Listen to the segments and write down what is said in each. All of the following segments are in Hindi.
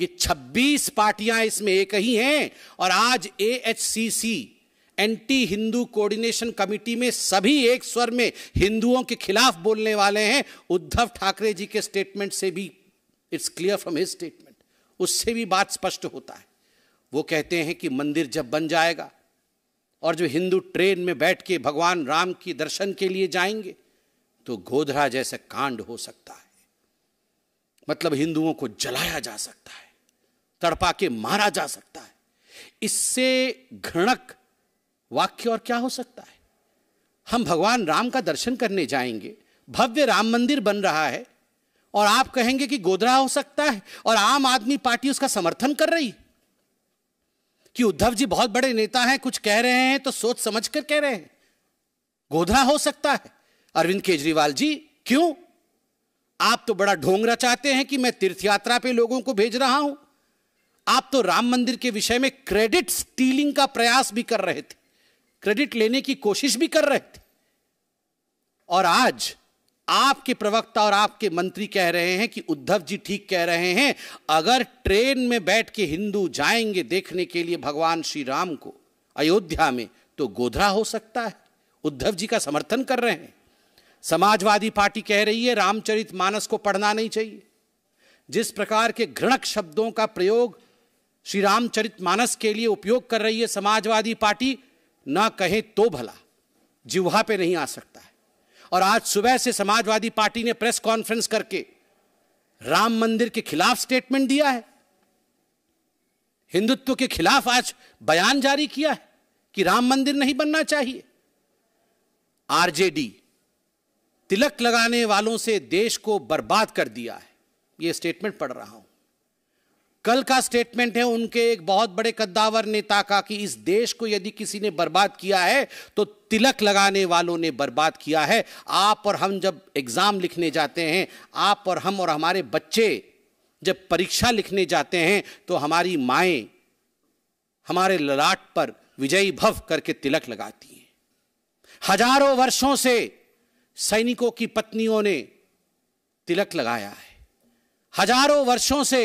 ये 26 पार्टियां इसमें एक ही हैं और आज AHCC anti Hindu coordination committee में सभी एक स्वर में हिंदुओं के खिलाफ बोलने वाले हैं उद्धव ठाकरे जी के स्टेटमेंट से भी it's clear from his statement उससे भी बात स्पष्ट होता है वो कहते हैं कि मंदिर जब बन जाएगा और जो हिंदू ट्रेन में बैठ के भगवान राम के दर्शन के लिए जाएंगे तो गोधरा जैसे कांड हो सकता है मतलब हिंदुओं को जलाया जा सकता है तड़पा के मारा जा सकता है इससे घृणक वाक्य और क्या हो सकता है हम भगवान राम का दर्शन करने जाएंगे भव्य राम मंदिर बन रहा है और आप कहेंगे कि गोदरा हो सकता है और आम आदमी पार्टी उसका समर्थन कर रही कि उद्धव जी बहुत बड़े नेता हैं कुछ कह रहे हैं तो सोच समझ कर कह रहे हैं गोधरा हो सकता है अरविंद केजरीवाल जी क्यों आप तो बड़ा ढोंग रचाते हैं कि मैं तीर्थ यात्रा पे लोगों को भेज रहा हूं आप तो राम मंदिर के विषय में क्रेडिट स्टीलिंग का प्रयास भी कर रहे थे क्रेडिट लेने की कोशिश भी कर रहे थे और आज आपके प्रवक्ता और आपके मंत्री कह रहे हैं कि उद्धव जी ठीक कह रहे हैं अगर ट्रेन में बैठ के हिंदू जाएंगे देखने के लिए भगवान श्री राम को अयोध्या में तो गोधरा हो सकता है उद्धव जी का समर्थन कर रहे हैं समाजवादी पार्टी कह रही है रामचरित मानस को पढ़ना नहीं चाहिए जिस प्रकार के घृणक शब्दों का प्रयोग श्री रामचरित मानस के लिए उपयोग कर रही है समाजवादी पार्टी ना कहे तो भला जिहा पे नहीं आ सकता है और आज सुबह से समाजवादी पार्टी ने प्रेस कॉन्फ्रेंस करके राम मंदिर के खिलाफ स्टेटमेंट दिया है हिंदुत्व के खिलाफ आज बयान जारी किया है कि राम मंदिर नहीं बनना चाहिए आरजेडी तिलक लगाने वालों से देश को बर्बाद कर दिया है यह स्टेटमेंट पढ़ रहा हूं कल का स्टेटमेंट है उनके एक बहुत बड़े कद्दावर नेता का कि इस देश को यदि किसी ने बर्बाद किया है तो तिलक लगाने वालों ने बर्बाद किया है आप और हम जब एग्ज़ाम लिखने जाते हैं आप और हम और हमारे बच्चे जब परीक्षा लिखने जाते हैं तो हमारी माए हमारे ललाट पर विजयी भव करके तिलक लगाती हैं हजारों वर्षों से सैनिकों की पत्नियों ने तिलक लगाया है हजारों वर्षों से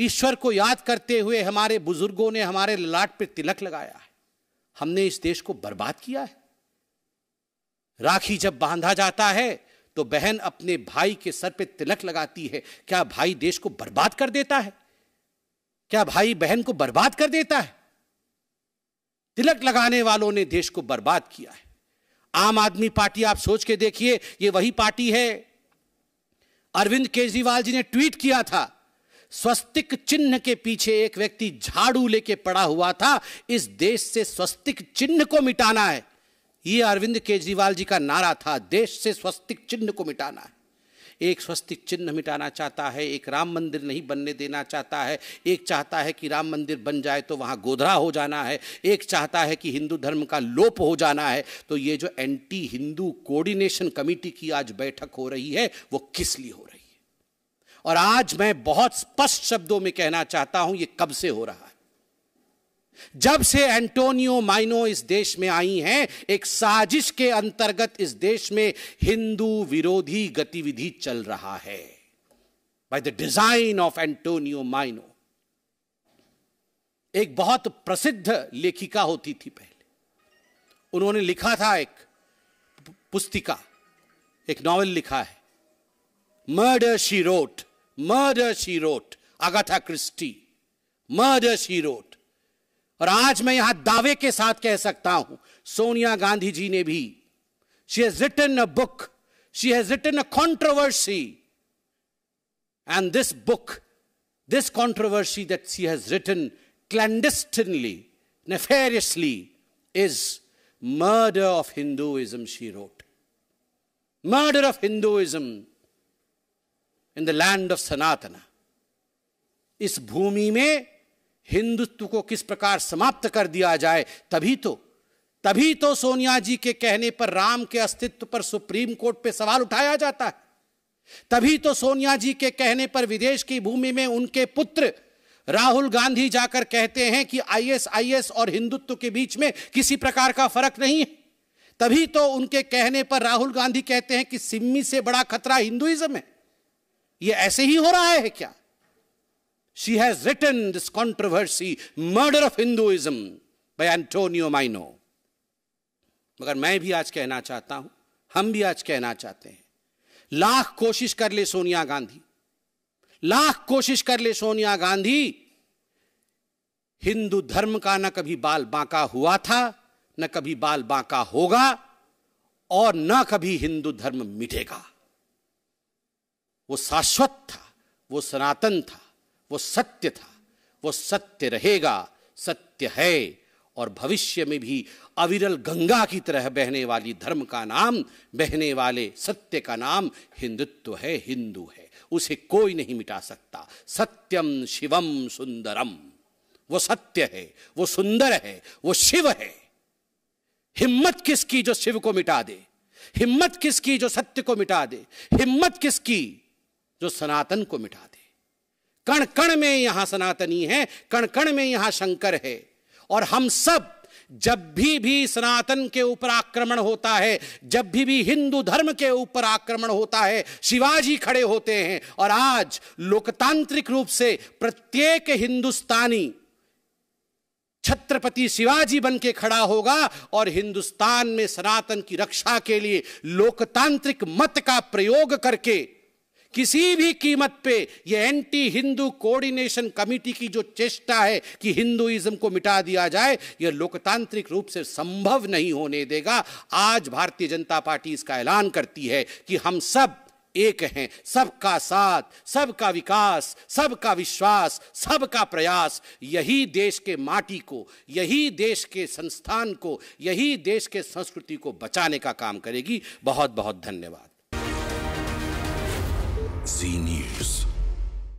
ईश्वर को याद करते हुए हमारे बुजुर्गों ने हमारे ललाट पर तिलक लगाया है हमने इस देश को बर्बाद किया है राखी जब बांधा जाता है तो बहन अपने भाई के सर पे तिलक लगाती है क्या भाई देश को बर्बाद कर देता है क्या भाई बहन को बर्बाद कर देता है तिलक लगाने वालों ने देश को बर्बाद किया है आम आदमी पार्टी आप सोच के देखिए ये वही पार्टी है अरविंद केजरीवाल जी ने ट्वीट किया था स्वस्तिक चिन्ह के पीछे एक व्यक्ति झाड़ू लेके पड़ा हुआ था इस देश से स्वस्तिक चिन्ह को मिटाना है ये अरविंद केजरीवाल जी का नारा था देश से स्वस्तिक चिन्ह को मिटाना है एक स्वस्तिक चिन्ह मिटाना चाहता है एक राम मंदिर नहीं बनने देना चाहता है एक चाहता है कि राम मंदिर बन जाए तो वहां गोधरा हो जाना है एक चाहता है कि हिंदू धर्म का लोप हो जाना है तो ये जो एंटी हिंदू कोऑर्डिनेशन कमेटी की आज बैठक हो रही है वो किस लिए हो रही है और आज मैं बहुत स्पष्ट शब्दों में कहना चाहता हूं यह कब से हो रहा है जब से एंटोनियो माइनो इस देश में आई हैं एक साजिश के अंतर्गत इस देश में हिंदू विरोधी गतिविधि चल रहा है by the design of Antonio Maino एक बहुत प्रसिद्ध लेखिका होती थी पहले उन्होंने लिखा था एक पुस्तिका एक नॉवल लिखा है murder she wrote Murder, she wrote. Agatha Christie. Murder, she wrote. और आज मैं यहां दावे के साथ कह सकता हूं सोनिया गांधी जी ने भी she has written a book she has written this controversy that she has written clandestinely, nefariously, is murder of Hinduism, she wrote. Murder of Hinduism. In the land of Sanatana इस भूमि में हिंदुत्व को किस प्रकार समाप्त कर दिया जाए तभी तो तभी तो सोनिया जी के कहने पर राम के अस्तित्व पर सुप्रीम कोर्ट पे सवाल उठाया जाता है तभी तो सोनिया जी के कहने पर विदेश की भूमि में उनके पुत्र राहुल गांधी जाकर कहते हैं कि आईएसआईएस और हिंदुत्व के बीच में किसी प्रकार का फर्क नहीं है तभी तो उनके कहने पर राहुल गांधी कहते हैं कि सिम्मी से बड़ा खतरा हिंदुइज्म है ये ऐसे ही हो रहा है क्या she has written this controversy murder of Hinduism by Antonio Maino मगर मैं भी आज कहना चाहता हूं हम भी आज कहना चाहते हैं लाख कोशिश कर ले सोनिया गांधी लाख कोशिश कर ले सोनिया गांधी हिंदू धर्म का न कभी बाल बांका हुआ था न कभी बाल बांका होगा और न कभी हिंदू धर्म मिटेगा वो शाश्वत था वो सनातन था वो सत्य था वो सत्य रहेगा सत्य है और भविष्य में भी अविरल गंगा की तरह बहने वाली धर्म का नाम बहने वाले सत्य का नाम हिंदुत्व है हिंदू है उसे कोई नहीं मिटा सकता सत्यम शिवम सुंदरम वो सत्य है वो सुंदर है वो शिव है हिम्मत किसकी जो शिव को मिटा दे हिम्मत किसकी जो सत्य को मिटा दे हिम्मत किसकी जो सनातन को मिटा दे कण कण में यहां सनातनी है कण कण में यहां शंकर है और हम सब जब भी भी सनातन के ऊपर आक्रमण होता है जब भी भी हिंदू धर्म के ऊपर आक्रमण होता है शिवाजी खड़े होते हैं और आज लोकतांत्रिक रूप से प्रत्येक हिंदुस्तानी छत्रपति शिवाजी बन के खड़ा होगा और हिंदुस्तान में सनातन की रक्षा के लिए लोकतांत्रिक मत का प्रयोग करके किसी भी कीमत पे ये एंटी हिंदू कोऑर्डिनेशन कमेटी की जो चेष्टा है कि हिंदुइज्म को मिटा दिया जाए ये लोकतांत्रिक रूप से संभव नहीं होने देगा आज भारतीय जनता पार्टी इसका ऐलान करती है कि हम सब एक हैं सबका साथ सबका विकास सबका विश्वास सबका प्रयास यही देश के माटी को यही देश के संस्थान को यही देश के संस्कृति को बचाने का काम करेगी बहुत बहुत धन्यवाद Sini.